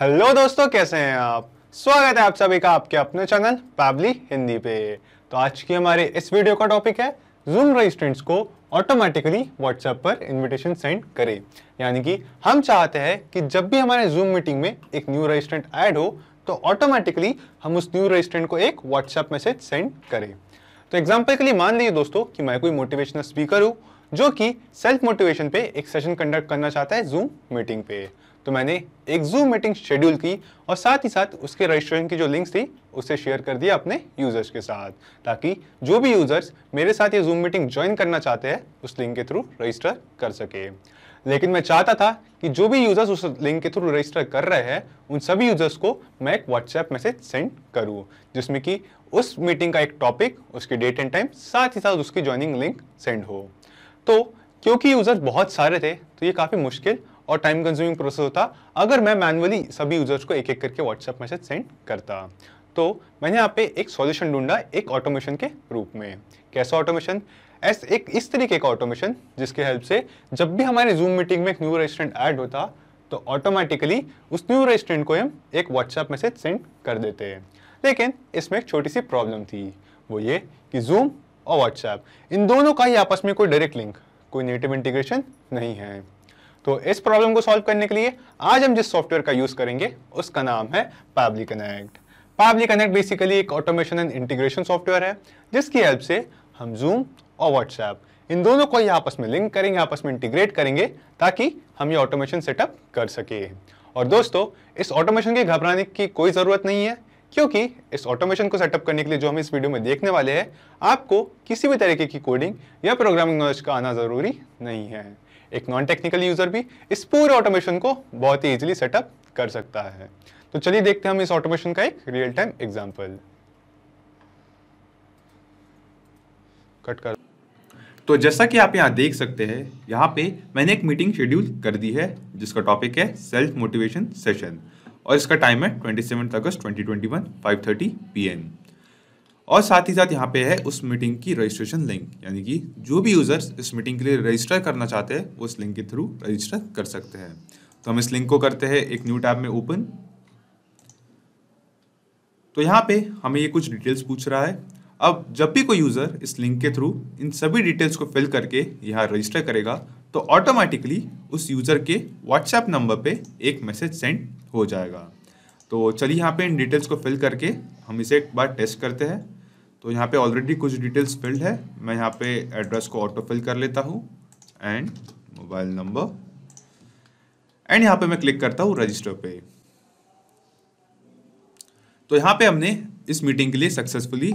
Hello दोस्तों कैसे हैं आप स्वागत है आप सभी का आपके अपने चैनल पाबली हिंदी पे तो आज की हमारे इस वीडियो का टॉपिक है जूम रजिस्ट्रेंट्स को ऑटोमेटिकली व्हाट्सएप पर इनविटेशन सेंड करें यानी कि हम चाहते हैं कि जब भी हमारे जूम मीटिंग में एक न्यू रजिस्ट्रेंट ऐड हो तो ऑटोमेटिकली हम उस न्यू रजिस्ट्रेंट को एक व्हाट्सएप मैसेज सेंड करें तो एग्जाम्पल के लिए मान लीजिए दोस्तों कि मैं कोई मोटिवेशनल स्पीकर हूँ जो कि सेल्फ मोटिवेशन पे एक सेशन कंडक्ट करना चाहता है जूम मीटिंग पे तो मैंने एक जूम मीटिंग शेड्यूल की और साथ ही साथ उसके रजिस्ट्रेशन की जो लिंक्स थी उसे शेयर कर दिया अपने यूज़र्स के साथ ताकि जो भी यूज़र्स मेरे साथ ये जूम मीटिंग ज्वाइन करना चाहते हैं उस लिंक के थ्रू रजिस्टर कर सके लेकिन मैं चाहता था कि जो भी यूज़र्स उस लिंक के थ्रू रजिस्टर कर रहे हैं उन सभी यूज़र्स को मैं एक व्हाट्सएप मैसेज सेंड करूँ जिसमें कि उस मीटिंग का एक टॉपिक उसकी डेट एंड टाइम साथ ही साथ उसकी ज्वाइनिंग लिंक सेंड हो तो क्योंकि यूज़र्स बहुत सारे थे तो ये काफ़ी मुश्किल और टाइम कंज्यूमिंग प्रोसेस होता अगर मैं मैनुअली सभी यूजर्स को एक एक करके व्हाट्सएप मैसेज सेंड करता तो मैंने यहाँ पे एक सॉल्यूशन ढूंढा एक ऑटोमेशन के रूप में कैसा ऑटोमेशन ऐसे एक इस तरीके का ऑटोमेशन जिसके हेल्प से जब भी हमारे जूम मीटिंग में एक न्यू रेस्टोरेंट ऐड होता तो ऑटोमेटिकली उस न्यू रेस्टोरेंट को हम एक व्हाट्सएप मैसेज सेंड कर देते हैं लेकिन इसमें एक छोटी सी प्रॉब्लम थी वो ये कि जूम और व्हाट्सएप इन दोनों का ही आपस में कोई डायरेक्ट लिंक कोई नेटिव इंटीग्रेशन नहीं है तो इस प्रॉब्लम को सॉल्व करने के लिए आज हम जिस सॉफ्टवेयर का यूज करेंगे उसका नाम है Pabbly connect Pabbly connect basically एक ऑटोमेशन एंड इंटीग्रेशन सॉफ्टवेयर है जिसकी हेल्प से हम जूम और व्हाट्सएप इन दोनों को ही आपस में लिंक करेंगे आपस में इंटीग्रेट करेंगे ताकि हम ये ऑटोमेशन सेटअप कर सके और दोस्तों इस ऑटोमेशन के घबराने की कोई ज़रूरत नहीं है क्योंकि इस ऑटोमेशन को सेटअप करने के लिए जो हम इस वीडियो में देखने वाले हैं आपको किसी भी तरीके की कोडिंग या प्रोग्रामिंग नॉलेज का आना ज़रूरी नहीं है एक नॉन टेक्निकल यूज़र भी इस पूरे ऑटोमेशन को बहुत ही ईजिली सेटअप कर सकता है तो चलिए देखते हैं हम इस ऑटोमेशन का एक रियल टाइम एग्जाम्पल कट कर तो जैसा कि आप यहाँ देख सकते हैं यहाँ पे मैंने एक मीटिंग शेड्यूल कर दी है जिसका टॉपिक है सेल्फ मोटिवेशन सेशन और इसका टाइम है ट्वेंटी अगस्त twenty twenty one five thirty और साथ ही साथ यहाँ पे है उस मीटिंग की रजिस्ट्रेशन लिंक यानी कि जो भी यूज़र्स इस मीटिंग के लिए रजिस्टर करना चाहते हैं वो इस लिंक के थ्रू रजिस्टर कर सकते हैं तो हम इस लिंक को करते हैं एक न्यू टैब में ओपन तो यहाँ पे हमें ये कुछ डिटेल्स पूछ रहा है अब जब भी कोई यूज़र इस लिंक के थ्रू इन सभी डिटेल्स को फिल करके यहाँ रजिस्टर करेगा तो ऑटोमेटिकली उस यूज़र के व्हाट्सएप नंबर पे एक मैसेज सेंड हो जाएगा तो चलिए यहाँ पे इन डिटेल्स को फिल करके हम इसे एक बार टेस्ट करते हैं तो यहाँ पे ऑलरेडी कुछ डिटेल्स फिल्ड है मैं यहाँ पे एड्रेस को ऑटो फिल कर लेता हूँ एंड मोबाइल नंबर एंड यहाँ पे मैं क्लिक करता हूँ रजिस्टर पे तो यहाँ पे हमने इस मीटिंग के लिए सक्सेसफुली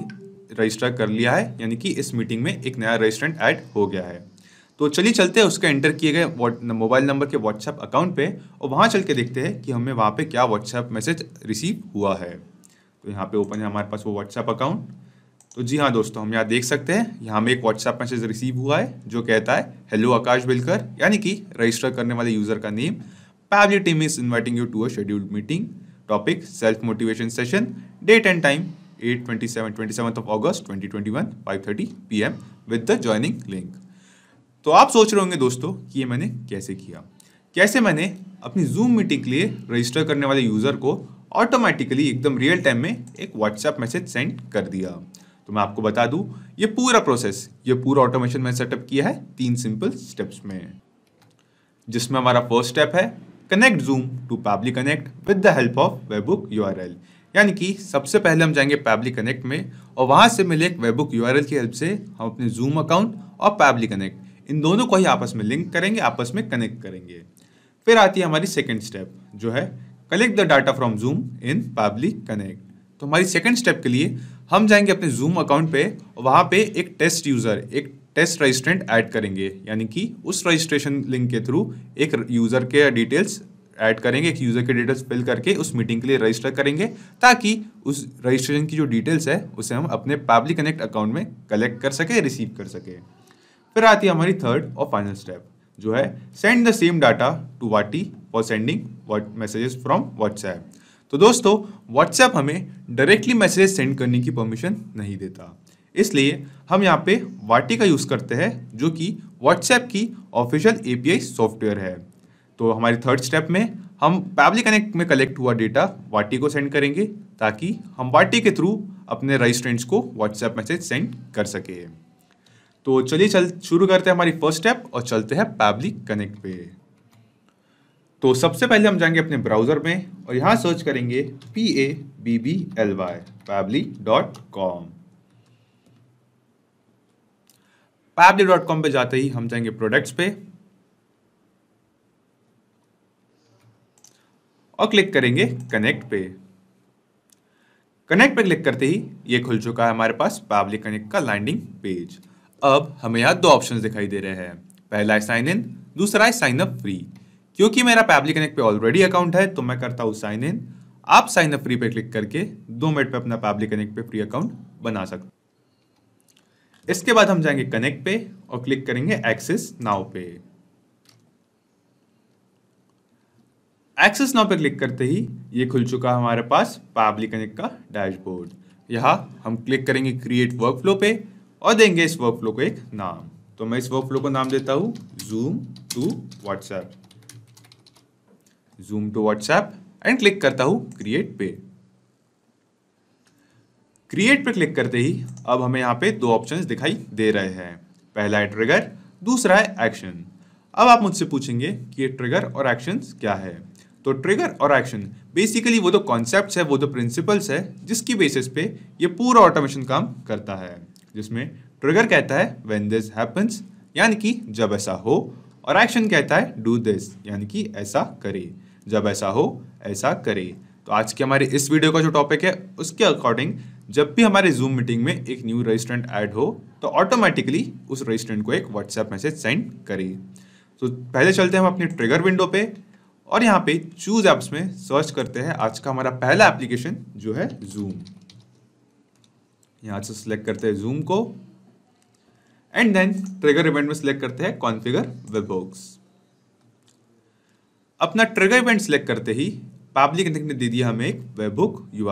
रजिस्टर कर लिया है यानी कि इस मीटिंग में एक नया रजिस्ट्रेंट ऐड हो गया है तो चलिए चलते हैं उसके एंटर किए गए मोबाइल नंबर के व्हाट्सएप अकाउंट पे और वहाँ चल के देखते हैं कि हमें वहाँ पे क्या व्हाट्सएप मैसेज रिसीव हुआ है तो यहाँ पे ओपन है हमारे पास वो व्हाट्सएप अकाउंट तो जी हाँ दोस्तों हम यहाँ देख सकते हैं यहाँ हमें एक व्हाट्सएप मैसेज रिसीव हुआ है जो कहता है हेलो आकाश बिलकर यानी कि रजिस्टर करने वाले यूज़र का name Pabbly team is inviting you to a scheduled meeting topic self motivation session date and time at twenty seven twenty seven of August twenty twenty one five thirty P M with the joining link तो आप सोच रहे होंगे दोस्तों कि ये मैंने कैसे किया कैसे मैंने अपनी जूम मीटिंग के लिए रजिस्टर करने वाले यूज़र को ऑटोमेटिकली एकदम रियल टाइम में एक व्हाट्सएप मैसेज सेंड कर दिया तो मैं आपको बता दूं ये पूरा प्रोसेस ये पूरा ऑटोमेशन मैंने सेटअप किया है तीन सिंपल स्टेप्स में जिसमें हमारा फर्स्ट स्टेप है connect Zoom to Pabbly connect with the help of webhook URL यानी कि सबसे पहले हम जाएंगे पैबली कनेक्ट में और वहाँ से मिले एक वेबुक यू की हेल्प से हम अपने जूम अकाउंट और पैबली कनेक्ट इन दोनों को ही आपस में लिंक करेंगे आपस में कनेक्ट करेंगे फिर आती है हमारी सेकेंड स्टेप जो है collect the data from Zoom in Pabbly connect तो हमारी सेकेंड स्टेप के लिए हम जाएंगे अपने जूम अकाउंट पे और वहाँ पे एक टेस्ट यूज़र एक टेस्ट रजिस्ट्रेंट ऐड करेंगे यानी कि उस रजिस्ट्रेशन लिंक के थ्रू एक यूज़र के डिटेल्स ऐड करेंगे एक यूज़र के डिटेल्स फिल करके उस मीटिंग के लिए रजिस्टर करेंगे ताकि उस रजिस्ट्रेशन की जो डिटेल्स है उसे हम अपने पब्लिक कनेक्ट अकाउंट में कलेक्ट कर सकें रिसीव कर सकें फिर आती है हमारी थर्ड और फाइनल स्टेप जो है send the same data to वाटी for sending messages from WhatsApp तो दोस्तों व्हाट्सएप हमें डायरेक्टली मैसेज सेंड करने की परमिशन नहीं देता इसलिए हम यहाँ पे वाटी का यूज़ करते हैं जो कि व्हाट्सएप की ऑफिशियल ए सॉफ्टवेयर है तो हमारी थर्ड स्टेप में हम पैबली कनेक्ट में कलेक्ट हुआ डेटा वाटी को सेंड करेंगे ताकि हम वाटी के थ्रू अपने रजिस्ट्रेंट्स को व्हाट्सएप मैसेज सेंड कर सकें तो चलिए चल शुरू करते हैं हमारी फर्स्ट स्टेप और चलते हैं पैबली कनेक्ट पे तो सबसे पहले हम जाएंगे अपने ब्राउज़र में और यहाँ सर्च करेंगे P A B B L Y Pabbly dot com Pabbly dot com पर जाते ही हम जाएंगे प्रोडक्ट्स पे और क्लिक करेंगे कनेक्ट पे कनेक्ट पे क्लिक करते ही ये खुल चुका है हमारे पास पैबली कनेक्ट का लैंडिंग पेज अब हमें यहाँ दो ऑप्शन दिखाई दे रहे हैं पहला है साइन इन दूसरा है साइन अप फ्री क्योंकि मेरा पैबली कनेक्ट पे ऑलरेडी अकाउंट है तो मैं करता हूँ साइन इन आप साइन अप फ्री पे क्लिक करके दो मिनट पे अपना पैबली कनेक्ट पे फ्री अकाउंट बना सकते इसके बाद हम जाएंगे कनेक्ट पे और क्लिक करेंगे एक्सेस नाउ पे एक्सेस नाउ पे क्लिक करते ही ये खुल चुका हमारे पास पैबली कनेक्ट का डैशबोर्ड यहाँ हम क्लिक करेंगे क्रिएट वर्कफ्लो पे और देंगे इस वर्क फ्लो को एक नाम तो मैं इस वर्क फ्लो को नाम देता हूं Zoom to WhatsApp Zoom to WhatsApp and click करता हूं क्रिएट पे क्रिएट पे क्लिक करते ही अब हमें यहाँ पे दो ऑप्शंस दिखाई दे रहे हैं पहला है ट्रिगर दूसरा है एक्शन अब आप मुझसे पूछेंगे कि ये ट्रिगर और एक्शन क्या है तो ट्रिगर और एक्शन बेसिकली वो तो कॉन्सेप्ट है वो तो प्रिंसिपल्स है जिसकी बेसिस पे ये पूरा ऑटोमेशन काम करता है जिसमें ट्रिगर कहता है वेन दिस हैपन्स यानी कि जब ऐसा हो और एक्शन कहता है डू दिस यानी कि ऐसा करे जब ऐसा हो ऐसा करे तो आज के हमारे इस वीडियो का जो टॉपिक है उसके अकॉर्डिंग जब भी हमारे जूम मीटिंग में एक न्यू रजिस्टेंट ऐड हो तो ऑटोमेटिकली उस रजिस्टेंट को एक व्हाट्सएप मैसेज सेंड करे तो पहले चलते हैं हम अपने ट्रिगर विंडो पे और यहाँ पे चूज ऐप्स में सर्च करते हैं आज का हमारा पहला एप्लीकेशन जो है जूम यहां से सिलेक्ट करते हैं जूम को एंड देन ट्रिगर इवेंट में सिलेक्ट करते हैं कॉन्फिगर वेबॉक्स अपना ट्रिगर इवेंट सिलेक्ट करते ही पब्लिक ने दे दिया हमें एक वेबुक यू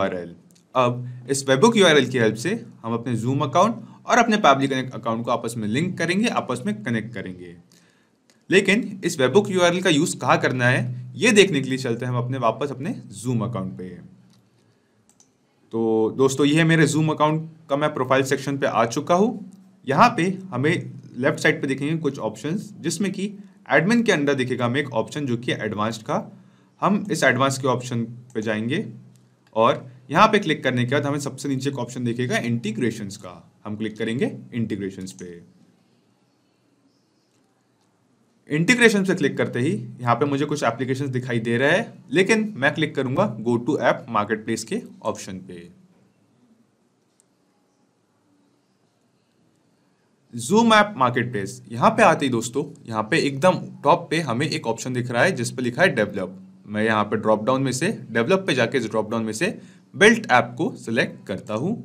अब इस वेबुक यू की हेल्प से हम अपने जूम अकाउंट और अपने पब्लिक अकाउंट को आपस में लिंक करेंगे आपस में कनेक्ट करेंगे लेकिन इस वेबुक यू का यूज़ कहाँ करना है ये देखने के लिए चलते हैं हम अपने वापस अपने जूम अकाउंट पे तो दोस्तों ये है मेरे जूम अकाउंट का मैं प्रोफाइल सेक्शन पे आ चुका हूँ यहाँ पे हमें लेफ्ट साइड पे देखेंगे कुछ ऑप्शंस जिसमें कि एडमिन के अंडर दिखेगा हमें एक ऑप्शन जो कि एडवांस्ड का हम इस एडवांस के ऑप्शन पे जाएंगे और यहाँ पे क्लिक करने के बाद हमें सबसे नीचे एक ऑप्शन दिखेगा इंटीग्रेशन का हम क्लिक करेंगे इंटीग्रेशन पे इंटीग्रेशन से क्लिक करते ही यहाँ पे मुझे कुछ एप्लीकेशन दिखाई दे रहा है लेकिन मैं क्लिक करूंगा go to app marketplace के ऑप्शन पे जूम ऐप मार्केट प्लेस यहाँ पे आते ही दोस्तों यहाँ पे एकदम टॉप पे हमें एक ऑप्शन दिख रहा है जिस पे लिखा है डेवलप मैं यहाँ पे ड्रॉप डाउन में से डेवलप पे जाके ड्रॉप डाउन में से बिल्ट ऐप को सिलेक्ट करता हूँ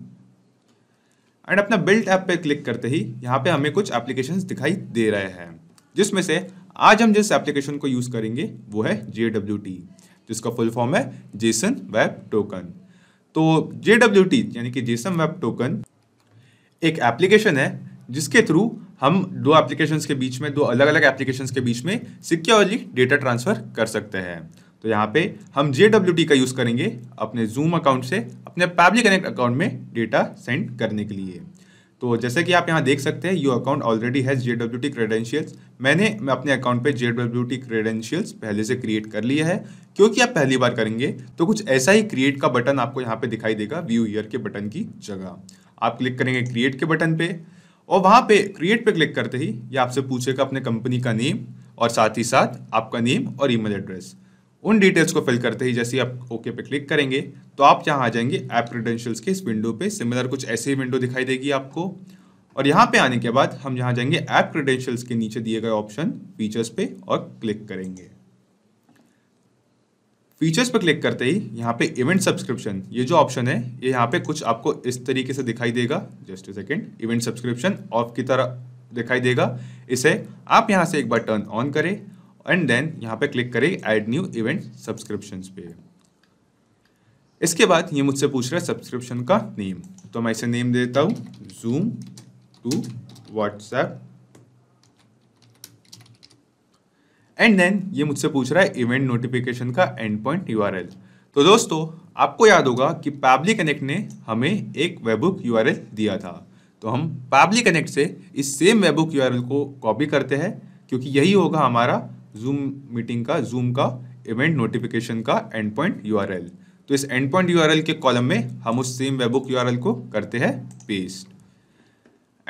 एंड अपना बिल्ट ऐप पे क्लिक करते ही यहाँ पे हमें कुछ एप्लीकेशन दिखाई दे रहे हैं जिसमें से आज हम जिस एप्लीकेशन को यूज़ करेंगे वो है जे जिसका फुल फॉर्म है जेसन वेब टोकन तो जे यानी कि जेसन वेब टोकन एक एप्लीकेशन है जिसके थ्रू हम दो एप्लीकेशन के बीच में दो अलग अलग एप्लीकेशन के बीच में सिक्योरली डेटा ट्रांसफ़र कर सकते हैं तो यहाँ पे हम जे का यूज़ करेंगे अपने जूम अकाउंट से अपने पैबली कनेक्ट अकाउंट में डेटा सेंड करने के लिए तो जैसे कि आप यहाँ देख सकते हैं you account already has J W T credentials मैंने अपने अकाउंट पे जे डब्ल्यू टी क्रेडेंशियल्स पहले से क्रिएट कर लिया है क्योंकि आप पहली बार करेंगे तो कुछ ऐसा ही क्रिएट का बटन आपको यहाँ पे दिखाई देगा व्यू ईयर के बटन की जगह आप क्लिक करेंगे क्रिएट के बटन पे और वहाँ पे क्रिएट पे क्लिक करते ही ये आपसे पूछेगा अपने कंपनी का नेम और साथ ही साथ आपका नेम और ईमेल एड्रेस उन डिटेल्स को फिल करते ही जैसे आप ओके पे क्लिक करेंगे तो आप यहाँ आ जाएंगे ऐप क्रीडेंशियल्स के इस विंडो पे सिमिलर कुछ ऐसे ही विंडो दिखाई देगी आपको और यहाँ पे आने के बाद हम यहाँ जाएंगे ऐप क्रीडेंशियल्स के नीचे दिए गए ऑप्शन फीचर्स पे और क्लिक करेंगे फीचर्स पर क्लिक करते ही यहाँ पे इवेंट सब्सक्रिप्शन ये जो ऑप्शन है ये यहाँ पे कुछ आपको इस तरीके से दिखाई देगा just second event subscription off की तरह दिखाई देगा इसे आप यहाँ से एक बार टर्न ऑन करें एंड देन यहाँ पे क्लिक करें ऐड न्यू इवेंट सब्सक्रिप्शन पे इसके बाद ये मुझसे पूछ रहा है सब्सक्रिप्शन का नेम तो मैं इसे नेम देता हूँ Zoom to WhatsApp and then ये मुझसे पूछ रहा है इवेंट नोटिफिकेशन का एंड पॉइंट यू तो दोस्तों आपको याद होगा कि पैबली कनेक्ट ने हमें एक वेबुक यू दिया था तो हम पैबली कनेक्ट से इस सेम वेबुक यू को कॉपी करते हैं क्योंकि यही होगा हमारा जूम मीटिंग का जूम का इवेंट नोटिफिकेशन का एंड पॉइंट यू तो इस एंड पॉइंट यू के कॉलम में हम उस सेम वेबुक यू को करते हैं पेस्ट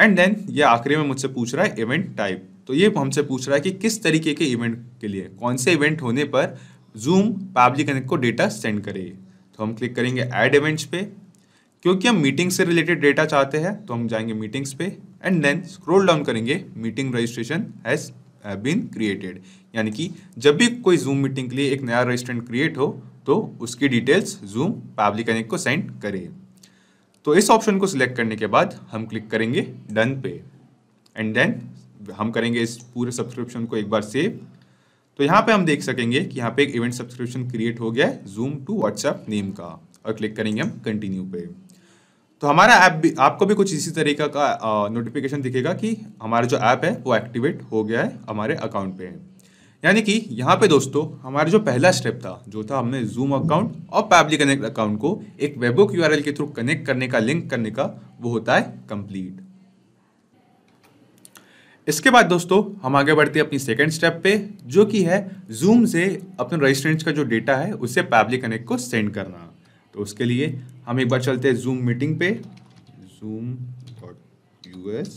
एंड देन ये आखिरी में मुझसे पूछ रहा है इवेंट टाइप तो ये हमसे पूछ रहा है कि किस तरीके के इवेंट के लिए कौन से इवेंट होने पर जूम पब्लिक कनेक्ट को डेटा सेंड करेगी तो हम क्लिक करेंगे ऐड इवेंट्स पे क्योंकि हम मीटिंग से रिलेटेड डेटा चाहते हैं तो हम जाएंगे मीटिंग्स पे एंड देन स्क्रोल डाउन करेंगे meeting registration has been created यानी कि जब भी कोई जूम मीटिंग के लिए एक नया रजिस्ट्रेंट क्रिएट हो तो उसकी डिटेल्स जूम पब्लिक कनेक्ट को सेंड करे तो इस ऑप्शन को सिलेक्ट करने के बाद हम क्लिक करेंगे डन पे एंड देन हम करेंगे इस पूरे सब्सक्रिप्शन को एक बार सेव तो यहाँ पे हम देख सकेंगे कि यहाँ पे एक इवेंट सब्सक्रिप्शन क्रिएट हो गया है जूम टू व्हाट्सएप नेम का और क्लिक करेंगे हम कंटिन्यू पे तो हमारा ऐप भी आपको भी कुछ इसी तरीका का नोटिफिकेशन दिखेगा कि हमारा जो ऐप है वो एक्टिवेट हो गया है हमारे अकाउंट पे यानी कि यहाँ पे दोस्तों हमारा जो पहला स्टेप था जो था हमने जूम अकाउंट और पैबली कनेक्ट अकाउंट को एक वेबो क्यू के थ्रू कनेक्ट करने का लिंक करने का वो होता है कंप्लीट इसके बाद दोस्तों हम आगे बढ़ते हैं अपनी सेकेंड स्टेप पे जो कि है जूम से अपने रजिस्ट्रेंट का जो डेटा है उसे पैबली कनेक्ट को सेंड करना तो उसके लिए हम एक बार चलते हैं जूम मीटिंग पे Zoom dot U S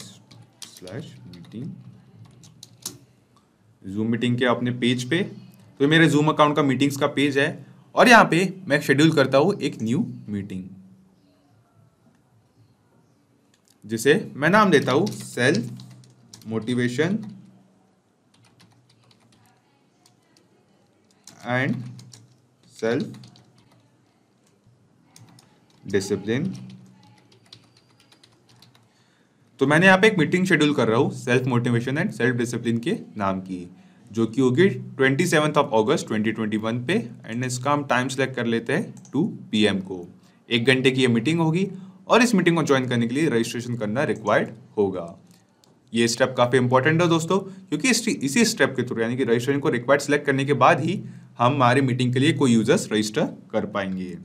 slash meeting Zoom meeting के अपने पेज पे तो मेरे जूम अकाउंट का मीटिंग्स का पेज है और यहाँ पे मैं शेड्यूल करता हूँ एक न्यू मीटिंग जिसे मैं नाम देता हूं self motivation and self discipline तो मैंने यहाँ पे एक मीटिंग शेड्यूल कर रहा हूँ self motivation and self discipline के नाम की जो कि होगी twenty seven of August twenty twenty one पे एंड इसका हम टाइम सेलेक्ट कर लेते हैं टू पी एम को एक घंटे की ये मीटिंग होगी और इस मीटिंग को ज्वाइन करने के लिए रजिस्ट्रेशन करना रिक्वायर्ड होगा ये स्टेप काफ़ी इंपॉर्टेंट है दोस्तों क्योंकि इसी स्टेप के थ्रू यानी कि रजिस्ट्रेशन को रिक्वायर्ड सेलेक्ट करने के बाद ही हम हमारी मीटिंग के लिए कोई यूजर्स रजिस्टर कर पाएंगे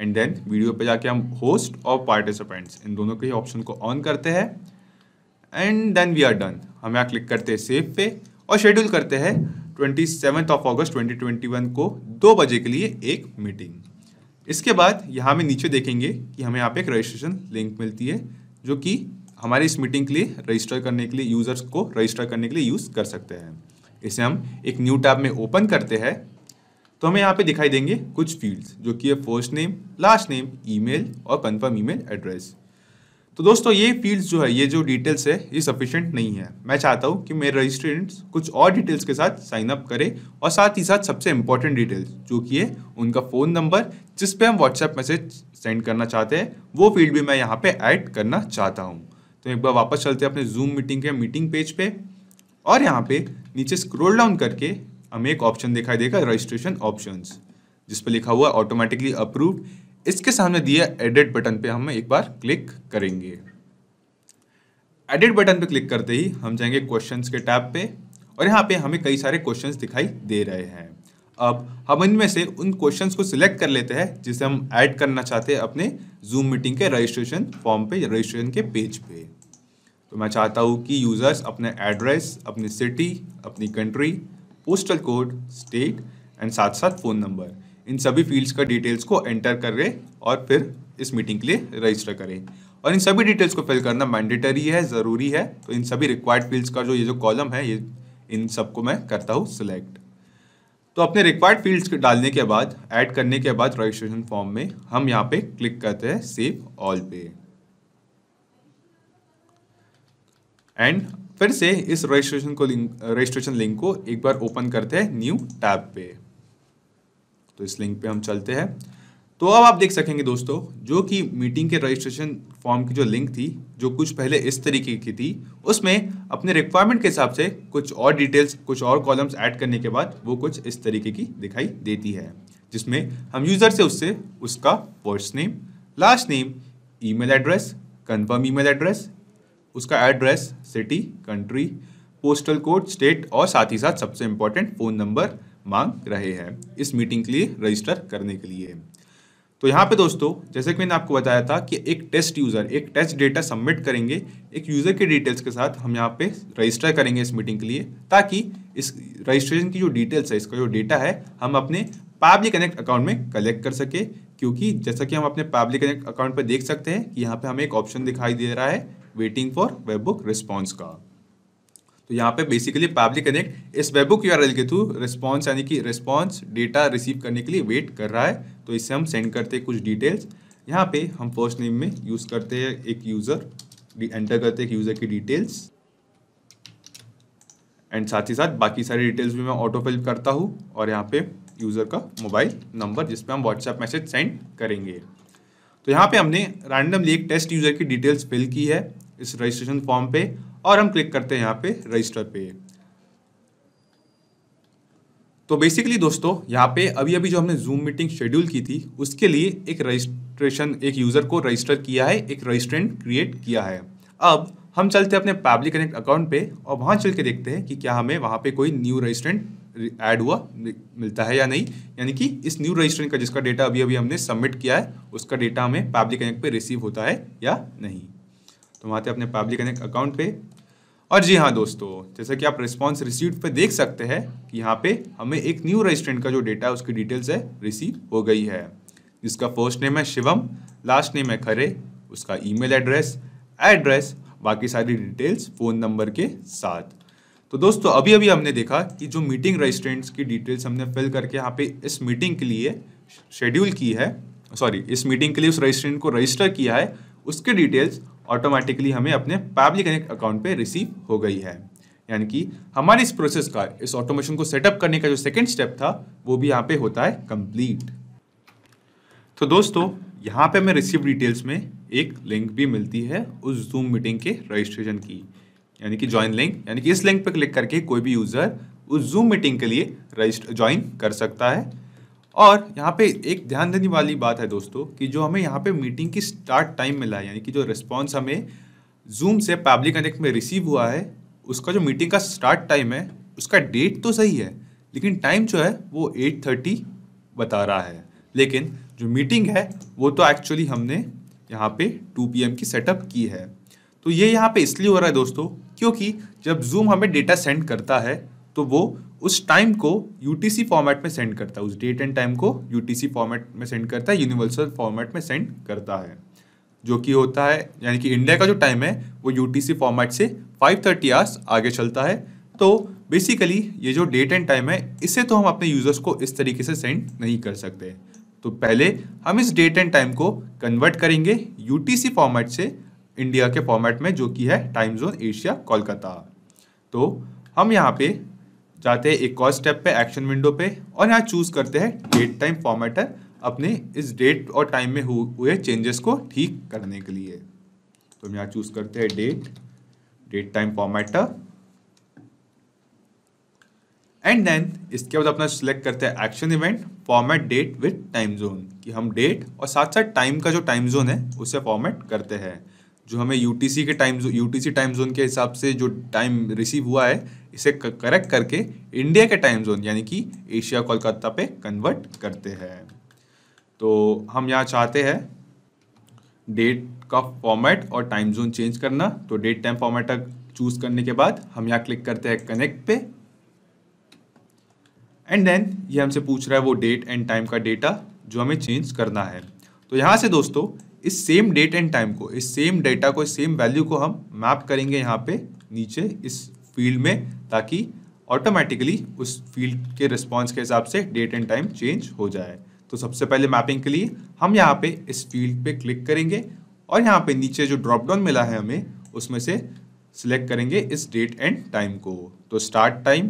एंड देन वीडियो पे जाके हम होस्ट और पार्टिसिपेंट्स इन दोनों के ही ऑप्शन को ऑन करते हैं and then we are done हम यहाँ क्लिक करते हैं सेव पे और शेड्यूल करते हैं twenty seventh of August twenty twenty one को दो बजे के लिए एक मीटिंग इसके बाद यहाँ में नीचे देखेंगे कि हमें यहाँ पे एक रजिस्ट्रेशन लिंक मिलती है जो कि हमारे इस मीटिंग के लिए रजिस्टर करने के लिए यूज़र्स को रजिस्टर करने के लिए यूज़ कर सकते हैं इसे हम एक न्यू टैब में ओपन करते हैं तो हमें यहाँ पे दिखाई देंगे कुछ फील्ड्स जो कि है first name last name email और कंफर्म ईमेल एड्रेस तो दोस्तों ये फील्ड्स जो है ये जो डिटेल्स है ये सफिशेंट नहीं है मैं चाहता हूँ कि मेरे रजिस्ट्रेंट्स कुछ और डिटेल्स के साथ साइन अप करें और साथ ही साथ सबसे इम्पोर्टेंट डिटेल्स जो कि है उनका फ़ोन नंबर जिस पे हम व्हाट्सएप मैसेज सेंड करना चाहते हैं वो फील्ड भी मैं यहाँ पर ऐड करना चाहता हूँ तो एक बार वापस चलते हैं अपने जूम मीटिंग के मीटिंग पेज पे और यहाँ पर नीचे स्क्रोल डाउन करके हमें एक ऑप्शन दिखाई देगा रजिस्ट्रेशन ऑप्शन जिस पर लिखा हुआ ऑटोमेटिकली अप्रूव इसके सामने दिया एडिट बटन पे हम एक बार क्लिक करेंगे एडिट बटन पे क्लिक करते ही हम जाएंगे क्वेश्चंस के टैब पे और यहाँ पे हमें कई सारे क्वेश्चंस दिखाई दे रहे हैं अब हम इनमें से उन क्वेश्चंस को सिलेक्ट कर लेते हैं जिसे हम ऐड करना चाहते हैं अपने जूम मीटिंग के रजिस्ट्रेशन फॉर्म पे रजिस्ट्रेशन के पेज पे तो मैं चाहता हूँ कि यूज़र्स अपने एड्रेस अपनी सिटी अपनी country postal code state and साथ साथ फ़ोन नंबर इन सभी फील्ड्स का डिटेल्स को एंटर करें और फिर इस मीटिंग के लिए रजिस्टर करें और इन सभी डिटेल्स को फिल करना मैंडेटरी है ज़रूरी है तो इन सभी रिक्वायर्ड फील्ड्स का जो ये जो कॉलम है ये इन सबको मैं करता हूँ सिलेक्ट तो अपने रिक्वायर्ड फील्ड्स डालने के बाद ऐड करने के बाद रजिस्ट्रेशन फॉर्म में हम यहाँ पे क्लिक करते हैं सेव ऑल पे एंड फिर से इस रजिस्ट्रेशन को लिंक रजिस्ट्रेशन लिंक को एक बार ओपन करते हैं न्यू टैब पे तो इस लिंक पे हम चलते हैं तो अब आप देख सकेंगे दोस्तों जो कि मीटिंग के रजिस्ट्रेशन फॉर्म की जो लिंक थी जो कुछ पहले इस तरीके की थी उसमें अपने रिक्वायरमेंट के हिसाब से कुछ और डिटेल्स कुछ और कॉलम्स ऐड करने के बाद वो कुछ इस तरीके की दिखाई देती है जिसमें हम यूज़र से उससे उसका first name last name email address confirm email address उसका address city country postal code state और साथ ही साथ सबसे इम्पोर्टेंट फ़ोन नंबर मांग रहे हैं इस मीटिंग के लिए रजिस्टर करने के लिए तो यहाँ पे दोस्तों जैसे कि मैंने आपको बताया था कि एक टेस्ट यूज़र एक टेस्ट डेटा सबमिट करेंगे एक यूज़र के डिटेल्स के साथ हम यहाँ पे रजिस्टर करेंगे इस मीटिंग के लिए ताकि इस रजिस्ट्रेशन की जो डिटेल्स है इसका जो डेटा है हम अपने पब्लिक कनेक्ट अकाउंट में कलेक्ट कर सके क्योंकि जैसा कि हम अपने पब्लिक कनेक्ट अकाउंट पर देख सकते हैं कि यहाँ पर हमें एक ऑप्शन दिखाई दे रहा है waiting for webhook response का तो यहाँ पे बेसिकली पब्लिक कनेक्ट इस वेब बुक यूआरएल के थ्रू रिस्पॉन्स यानी कि रिस्पॉन्स डेटा रिसीव करने के लिए वेट कर रहा है तो इससे हम सेंड करते हैं कुछ डिटेल्स यहाँ पे हम फर्स्ट नेम में यूज़ करते हैं एक यूज़र एंटर करते हैं यूज़र की डिटेल्स एंड साथ ही साथ बाकी सारी डिटेल्स भी मैं ऑटो फिल करता हूँ और यहाँ पे यूज़र का मोबाइल नंबर जिस हम व्हाट्सएप मैसेज सेंड करेंगे तो यहाँ पे हमने रैंडमली एक टेस्ट यूज़र की डिटेल्स फिल की है इस रजिस्ट्रेशन फॉर्म पे और हम क्लिक करते हैं यहाँ पे रजिस्टर पे तो बेसिकली दोस्तों यहाँ पे अभी अभी जो हमने जूम मीटिंग शेड्यूल की थी उसके लिए एक रजिस्ट्रेशन एक यूज़र को रजिस्टर किया है एक रजिस्ट्रेंट क्रिएट किया है अब हम चलते हैं अपने पब्लिक कनेक्ट अकाउंट पे और वहाँ चल के देखते हैं कि क्या हमें वहाँ पे कोई न्यू रजिस्ट्रेंट ऐड हुआ मिलता है या नहीं यानी कि इस न्यू रजिस्ट्रेंट का जिसका डेटा अभी अभी हमने सबमिट किया है उसका डेटा हमें पब्लिक कनेक्ट पे रिसीव होता है या नहीं तो वहाँ अपने पब्लिक कनेक्ट अकाउंट पे और जी हाँ दोस्तों जैसा कि आप रिस्पॉन्स रिसीव पे देख सकते हैं कि यहाँ पे हमें एक न्यू रजिस्ट्रेंट का जो डेटा है उसकी डिटेल्स है रिसीव हो गई है जिसका फर्स्ट नेम है शिवम लास्ट नेम है खरे उसका ई एड्रेस एड्रेस बाकी सारी डिटेल्स फ़ोन नंबर के साथ तो दोस्तों अभी अभी हमने देखा कि जो मीटिंग रजिस्ट्रेंट्स की डिटेल्स हमने फिल करके यहाँ पे इस मीटिंग के लिए शेड्यूल की है सॉरी इस मीटिंग के लिए उस रजिस्ट्रेंट को रजिस्टर किया है उसके डिटेल्स ऑटोमेटिकली हमें अपने पब्लिक कनेक्ट अकाउंट पे रिसीव हो गई है यानी कि हमारे इस प्रोसेस का इस ऑटोमेशन को सेटअप करने का जो सेकेंड स्टेप था वो भी यहाँ पे होता है कंप्लीट तो दोस्तों यहाँ पे हमें रिसीव डिटेल्स में एक लिंक भी मिलती है उस जूम मीटिंग के रजिस्ट्रेशन की यानी कि ज्वाइन लिंक यानी कि इस लिंक पर क्लिक करके कोई भी यूज़र उस जूम मीटिंग के लिए रजिस्ट ज्वाइन कर सकता है और यहाँ पे एक ध्यान देने वाली बात है दोस्तों कि जो हमें यहाँ पे मीटिंग की स्टार्ट टाइम मिला है यानी कि जो रिस्पॉन्स हमें जूम से पब्लिक कनेक्ट में रिसीव हुआ है उसका जो मीटिंग का स्टार्ट टाइम है उसका डेट तो सही है लेकिन टाइम जो है वो एट थर्टी बता रहा है लेकिन जो मीटिंग है वो तो एक्चुअली हमने यहाँ पे पी एम की सेटअप की है तो ये यहाँ पे इसलिए हो रहा है दोस्तों क्योंकि जब जूम हमें डेटा सेंड करता है तो वो उस टाइम को यूटीसी फॉर्मेट में सेंड करता है उस डेट एंड टाइम को यूटीसी फॉर्मेट में सेंड करता है यूनिवर्सल फॉर्मेट में सेंड करता है जो कि होता है यानी कि इंडिया का जो टाइम है वो यूटीसी फॉर्मेट से 530 थर्टी आवर्स आगे चलता है तो बेसिकली ये जो डेट एंड टाइम है इसे तो हम अपने यूज़र्स को इस तरीके से सेंड नहीं कर सकते तो पहले हम इस डेट एंड टाइम को कन्वर्ट करेंगे यूटीसी फॉर्मेट से इंडिया के फॉर्मेट में जो कि है टाइम जोन एशिया कोलकाता तो हम यहाँ पे जाते हैं एक और स्टेप पे एक्शन विंडो पे और यहाँ चूज़ करते हैं डेट टाइम फॉर्मेटर अपने इस डेट और टाइम में हुए चेंजेस को ठीक करने के लिए तो हम यहाँ चूज़ करते हैं date date time formatter and then इसके बाद अपना सिलेक्ट करते हैं action event format date with time zone कि हम डेट और साथ साथ टाइम का जो टाइम जोन है उसे फॉर्मेट करते हैं जो हमें यूटीसी के टाइम यूटीसी टाइम जोन के हिसाब से जो टाइम रिसीव हुआ है इसे करेक्ट करके इंडिया के टाइम जोन यानी कि एशिया कोलकाता पे कन्वर्ट करते हैं तो हम यहाँ चाहते हैं डेट का फॉर्मेट और टाइम जोन चेंज करना तो डेट टाइम फॉर्मेट चूज करने के बाद हम यहाँ क्लिक करते हैं कनेक्ट पे एंड देन ये हमसे पूछ रहा है वो डेट एंड टाइम का डेटा जो हमें चेंज करना है तो यहाँ से दोस्तों इस सेम डेट एंड टाइम को इस सेम डेटा को इस सेम वैल्यू को हम मैप करेंगे यहाँ पे नीचे इस फील्ड में ताकि ऑटोमेटिकली उस फील्ड के रिस्पॉन्स के हिसाब से डेट एंड टाइम चेंज हो जाए तो सबसे पहले मैपिंग के लिए हम यहाँ पे इस फील्ड पे क्लिक करेंगे और यहाँ पे नीचे जो ड्रॉप डाउन मिला है हमें उसमें से सिलेक्ट करेंगे इस डेट एंड टाइम को तो start time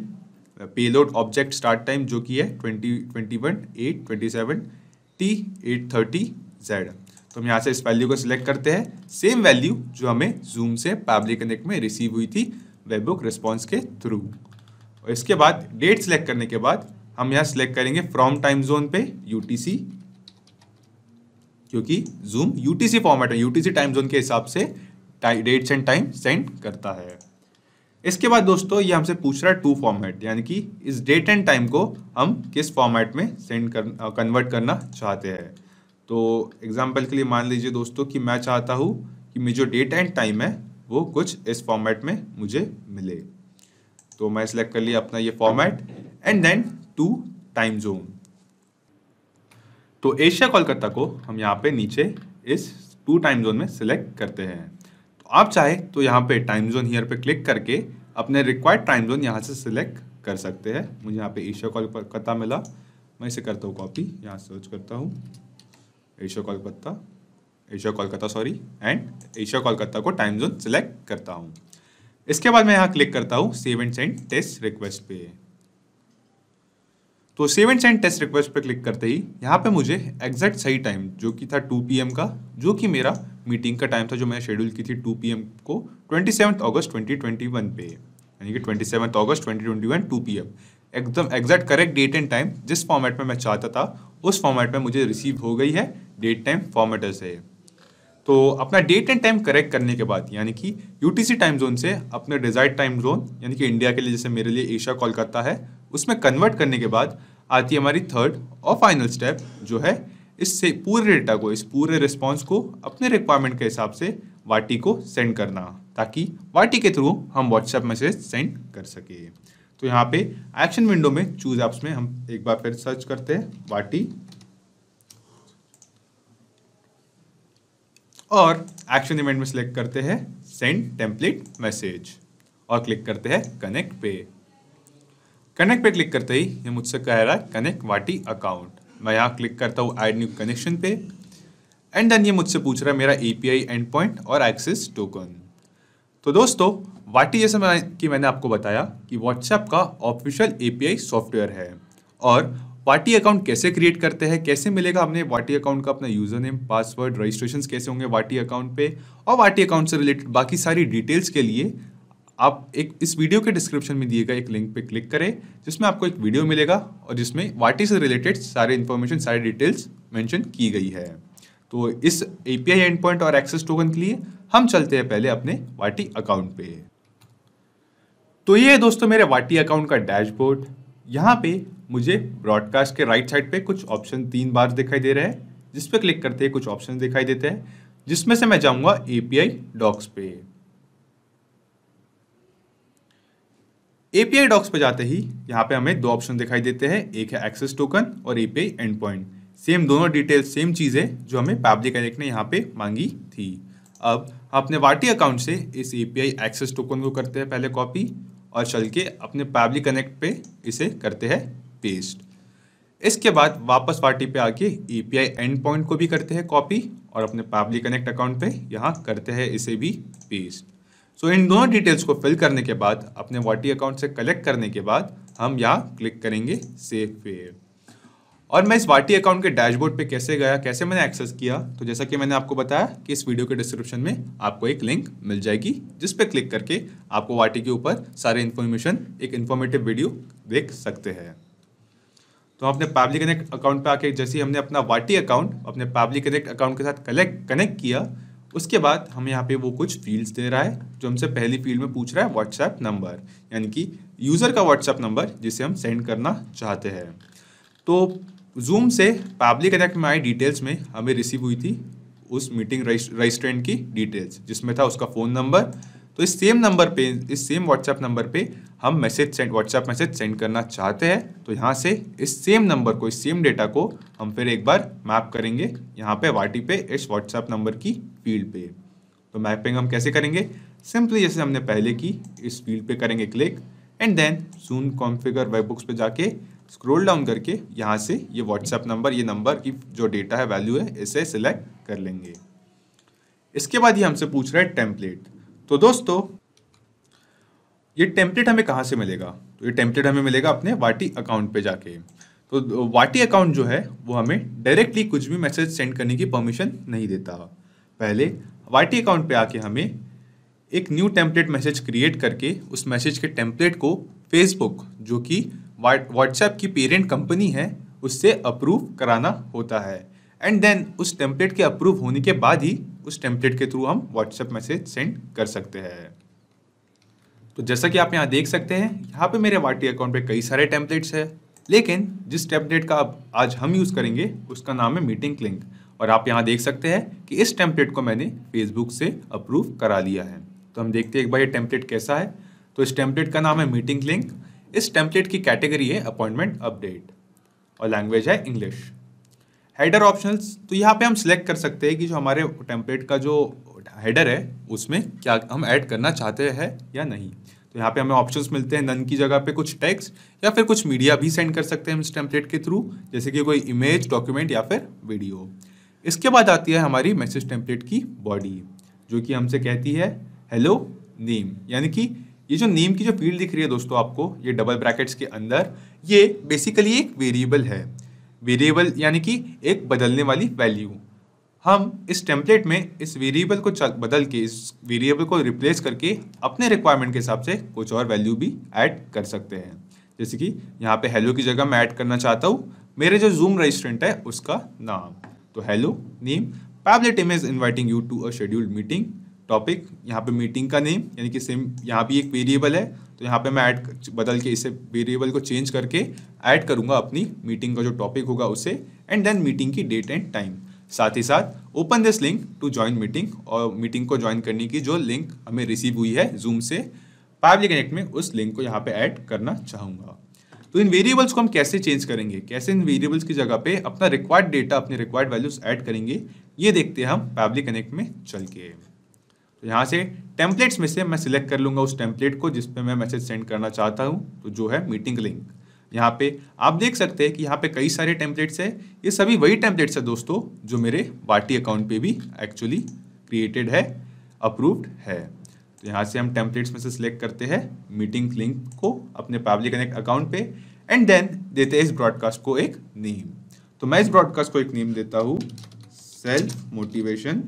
payload object start time जो कि है twenty twenty one eight twenty seven T eight thirty Z तो हम यहाँ से इस वैल्यू को सिलेक्ट करते हैं सेम वैल्यू जो हमें जूम से पाबली कनेक्ट में रिसीव हुई थी वेबुक रिस्पॉन्स के थ्रू और इसके बाद डेट सिलेक्ट करने के बाद हम यहाँ सिलेक्ट करेंगे फ्रॉम टाइम जोन पे यू क्योंकि जूम यू फॉर्मेट है यू टाइम जोन के हिसाब से डेट्स एंड टाइम सेंड करता है इसके बाद दोस्तों ये हमसे पूछ रहा है टू फॉर्मेट यानी कि इस डेट एंड टाइम को हम किस फॉर्मेट में सेंड कर कन्वर्ट करना चाहते हैं तो एग्जाम्पल के लिए मान लीजिए दोस्तों कि मैं चाहता हूँ कि मुझे जो डेट एंड टाइम है वो कुछ इस फॉर्मेट में मुझे मिले तो मैं सिलेक्ट कर लिया अपना ये format and then to time zone तो एशिया कोलकाता को हम यहाँ पे नीचे इस टू टाइम जोन में सिलेक्ट करते हैं तो आप चाहे तो यहाँ पे टाइम जोन हियर पे क्लिक करके अपने रिक्वायर्ड टाइम जोन यहाँ से सिलेक्ट कर सकते हैं मुझे यहाँ पे एशिया कोलकाता मिला मैं इसे करता हूँ कॉपी यहाँ सर्च करता हूँ Asia Kolkata Asia Kolkata sorry and Asia Kolkata को टाइम जोन सिलेक्ट करता हूँ इसके बाद मैं यहाँ क्लिक करता हूँ save and send test request पे तो save and send test request पे क्लिक करते ही यहाँ पे मुझे एग्जैक्ट सही टाइम जो कि था 2 पी का जो कि मेरा मीटिंग का टाइम था जो मैंने शेड्यूल की थी 2 पी को ट्वेंटी अगस्त 2021 पे यानी कि ट्वेंटी सेवन अगस्त twenty twenty one two P एकदम exact correct date and time जिस फॉर्मेट में मैं चाहता था उस फॉर्मेट में मुझे रिसीव हो गई है डेट टाइम फॉर्मेटर है तो अपना डेट एंड टाइम करेक्ट करने के बाद यानी कि यूटीसी टाइम जोन से अपने डिजायर्ड टाइम जोन यानी कि इंडिया के लिए जैसे मेरे लिए एशिया कोलकाता है उसमें कन्वर्ट करने के बाद आती है हमारी थर्ड और फाइनल स्टेप जो है इससे पूरे डेटा को इस पूरे रिस्पॉन्स को अपने रिक्वायरमेंट के हिसाब से वाटी को सेंड करना ताकि वाटी के थ्रू हम व्हाट्सएप मैसेज सेंड कर सके तो यहाँ पे एक्शन विंडो में चूज ऐप्स में हम एक बार फिर सर्च करते हैं वाटी और एक्शन इवेंट में सेलेक्ट करते हैं सेंड टेम्पलेट मैसेज और क्लिक करते हैं कनेक्ट पे कनेक्ट पे क्लिक करते ही ये मुझसे कह रहा है कनेक्ट वाटी अकाउंट मैं यहाँ क्लिक करता हूँ ऐड न्यू कनेक्शन पे एंड देन ये मुझसे पूछ रहा है मेरा ए एंड पॉइंट और एक्सेस टोकन तो दोस्तों वाटी जैसे मैं कि मैंने आपको बताया कि व्हाट्सएप का ऑफिशियल एपीआई सॉफ्टवेयर है और वाटी अकाउंट कैसे क्रिएट करते हैं कैसे मिलेगा हमने वाटी अकाउंट का अपना यूजर नेम पासवर्ड रजिस्ट्रेशन कैसे होंगे वाटी अकाउंट पे और वाटी अकाउंट से रिलेटेड बाकी सारी डिटेल्स के लिए आप एक इस वीडियो के डिस्क्रिप्शन में दिए गए एक लिंक पे क्लिक करें जिसमें आपको एक वीडियो मिलेगा और जिसमें वाटी से रिलेटेड सारे इन्फॉर्मेशन सारी डिटेल्स मेंशन की गई है तो इस आई एंड पॉइंट और एक्सेस टोकन के लिए हम चलते हैं पहले अपने वाटी अकाउंट पे तो ये दोस्तों मेरे वाटी अकाउंट का डैशबोर्ड यहाँ पे मुझे ब्रॉडकास्ट के राइट साइड पे कुछ ऑप्शन तीन बार दिखाई दे रहे हैं जिस पे क्लिक करते हैं कुछ ऑप्शन दिखाई देते हैं जिसमें से मैं जाऊँगा आई डॉक्स पे एपीआई डॉक्स पे जाते ही यहाँ पे हमें दो ऑप्शन दिखाई देते हैं एक है एक्सेस टोकन और a API endpoint same दोनों डिटेल सेम चीज़ है जो हमें पब्लिक कनेक्ट ने यहाँ पे मांगी थी अब अपने वाटी अकाउंट से इस एपीआई एक्सेस टोकन को करते हैं पहले कॉपी और चल के अपने पैबली कनेक्ट पे इसे करते हैं पेस्ट इसके बाद वापस वाटी पे आके E P I endpoint को भी करते हैं कॉपी और अपने पैबली कनेक्ट अकाउंट पे यहाँ करते हैं इसे भी पेस्ट सो इन दोनों डिटेल्स को फिल करने के बाद अपने वाटी अकाउंट से कलेक्ट करने के बाद हम यहाँ क्लिक करेंगे सेव पे और मैं इस वाटी अकाउंट के डैशबोर्ड पे कैसे गया कैसे मैंने एक्सेस किया तो जैसा कि मैंने आपको बताया कि इस वीडियो के डिस्क्रिप्शन में आपको एक लिंक मिल जाएगी जिस पे क्लिक करके आपको वाटी के ऊपर सारे इन्फॉर्मेशन एक इन्फॉर्मेटिव वीडियो देख सकते हैं तो अपने पैबली कनेक्ट अकाउंट पे आके जैसे ही हमने अपना वाटी अकाउंट अपने पैबली कनेक्ट अकाउंट के साथ कलेक्ट कनेक्ट किया उसके बाद हम यहाँ पे वो कुछ फील्ड्स दे रहा है जो हमसे पहली फील्ड में पूछ रहा है व्हाट्सएप नंबर यानी कि यूज़र का व्हाट्सएप नंबर जिसे हम सेंड करना चाहते हैं तो जूम से पब्लिक अटैक में आई डिटेल्स में हमें रिसीव हुई थी उस मीटिंग रजिस्ट्रेंट की डिटेल्स जिसमें था उसका फ़ोन नंबर तो इस सेम नंबर पे इस सेम व्हाट्सएप नंबर पे हम message send WhatsApp message send करना चाहते हैं तो यहाँ से इस सेम नंबर को इस सेम डेटा को हम फिर एक बार मैप करेंगे यहाँ पे वाटी पे इस व्हाट्सएप नंबर की फील्ड पे तो मैपिंग हम कैसे करेंगे सिंपली जैसे हमने पहले की इस फील्ड पे करेंगे click and then soon configure webhooks पर जाके स्क्रोल डाउन करके यहाँ से ये व्हाट्सएप नंबर ये नंबर की जो डेटा है वैल्यू है इसे सिलेक्ट कर लेंगे इसके बाद ये हमसे पूछ रहा है टेम्पलेट तो दोस्तों ये टेम्पलेट हमें कहाँ से मिलेगा तो ये टेम्पलेट हमें मिलेगा अपने वाटी अकाउंट पे जाके तो वाटी अकाउंट जो है वो हमें डायरेक्टली कुछ भी मैसेज सेंड करने की परमिशन नहीं देता पहले वाटी अकाउंट पे आके हमें एक न्यू टेम्पलेट मैसेज क्रिएट करके उस मैसेज के टेम्पलेट को फेसबुक जो कि व्हाट्सएप की पेरेंट कंपनी है उससे अप्रूव कराना होता है एंड देन उस टेम्पलेट के अप्रूव होने के बाद ही उस टेम्पलेट के थ्रू हम व्हाट्सएप मैसेज सेंड कर सकते हैं तो जैसा कि आप यहाँ देख सकते हैं यहाँ पे मेरे वाटी अकाउंट पे कई सारे टेम्पलेट्स हैं लेकिन जिस टेम्पलेट का आप आज हम यूज़ करेंगे उसका नाम है मीटिंग क्लिंक और आप यहाँ देख सकते हैं कि इस टेम्पलेट को मैंने फेसबुक से अप्रूव करा लिया है तो हम देखते हैं एक बार ये टेम्पलेट कैसा है तो इस टेम्पलेट का नाम है मीटिंग लिंक इस टेम्पलेट की कैटेगरी है अपॉइंटमेंट अपडेट और लैंग्वेज है इंग्लिश हेडर ऑप्शन तो यहाँ पे हम सिलेक्ट कर सकते हैं कि जो हमारे टेम्पलेट का जो हेडर है उसमें क्या हम ऐड करना चाहते हैं या नहीं तो यहाँ पे हमें ऑप्शंस मिलते हैं नन की जगह पे कुछ टेक्स्ट या फिर कुछ मीडिया भी सेंड कर सकते हैं हम इस टेम्पलेट के थ्रू जैसे कि कोई इमेज डॉक्यूमेंट या फिर वीडियो इसके बाद आती है हमारी मैसेज टेम्पलेट की बॉडी जो कि हमसे कहती है हेलो नेम यानी कि ये जो नेम की जो फील्ड दिख रही है दोस्तों आपको ये डबल ब्रैकेट्स के अंदर ये बेसिकली एक वेरिएबल है वेरिएबल यानी कि एक बदलने वाली वैल्यू हम इस टेम्पलेट में इस वेरिएबल को बदल के इस वेरिएबल को रिप्लेस करके अपने रिक्वायरमेंट के हिसाब से कुछ और वैल्यू भी ऐड कर सकते हैं जैसे कि यहाँ पे हेलो की जगह मैं ऐड करना चाहता हूँ मेरे जो जूम रजिस्टेंट है उसका नाम तो हेलो नेम पैबलेट image inviting you to a scheduled meeting topic यहाँ पे मीटिंग का नेम यानी कि सेम यहाँ भी एक वेरिएबल है तो यहाँ पे मैं ऐड बदल के इसे वेरिएबल को चेंज करके ऐड करूँगा अपनी मीटिंग का जो टॉपिक होगा उसे एंड देन मीटिंग की डेट एंड टाइम साथ ही साथ open this link to join meeting और मीटिंग को ज्वाइन करने की जो लिंक हमें रिसीव हुई है जूम से पाइवली कनेक्ट में उस लिंक को यहाँ पे ऐड करना चाहूँगा तो इन वेरिएबल्स को हम कैसे चेंज करेंगे कैसे इन वेरिएबल्स की जगह पे अपना रिक्वायर्ड डेटा अपने रिक्वायर्ड वैल्यूज ऐड करेंगे ये देखते हैं हम पैब्लिक कनेक्ट में चल के तो यहाँ से टेम्पलेट्स में से मैं सिलेक्ट कर लूँगा उस टेम्पलेट को जिस पे मैं मैसेज सेंड करना चाहता हूँ तो जो है मीटिंग लिंक यहाँ पे आप देख सकते हैं कि यहाँ पे कई सारे टेम्पलेट्स हैं ये सभी वही टेम्पलेट्स हैं दोस्तों जो मेरे बाटी अकाउंट पे भी एक्चुअली क्रिएटेड है अप्रूव्ड है तो यहाँ से हम टेम्पलेट्स में से सिलेक्ट करते हैं मीटिंग लिंक को अपने पब्लिक कनेक्ट अकाउंट पे एंड देन देते हैं इस ब्रॉडकास्ट को एक नीम तो मैं इस ब्रॉडकास्ट को एक नीम देता हूँ self motivation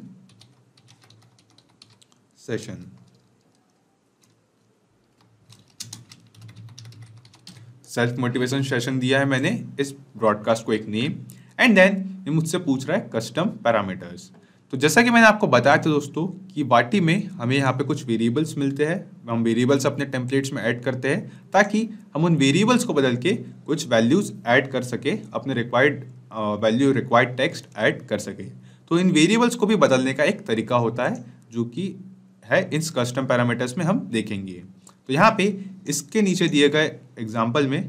session. Self motivation session दिया है मैंने इस ब्रॉडकास्ट को एक नेम एंड देन ये मुझसे पूछ रहा है कस्टम पैरामीटर्स तो जैसा कि मैंने आपको बताया था दोस्तों कि वाटी में हमें यहाँ पे कुछ वेरिएबल्स मिलते हैं हम वेरिएबल्स अपने टेम्पलेट्स में ऐड करते हैं ताकि हम उन वेरिएबल्स को बदल के कुछ वैल्यूज़ ऐड कर सके अपने required value required text add कर सके तो इन वेरिएबल्स को भी बदलने का एक तरीका होता है जो कि है इस कस्टम पैरामीटर्स में हम देखेंगे तो यहाँ पे इसके नीचे दिए गए एग्जाम्पल में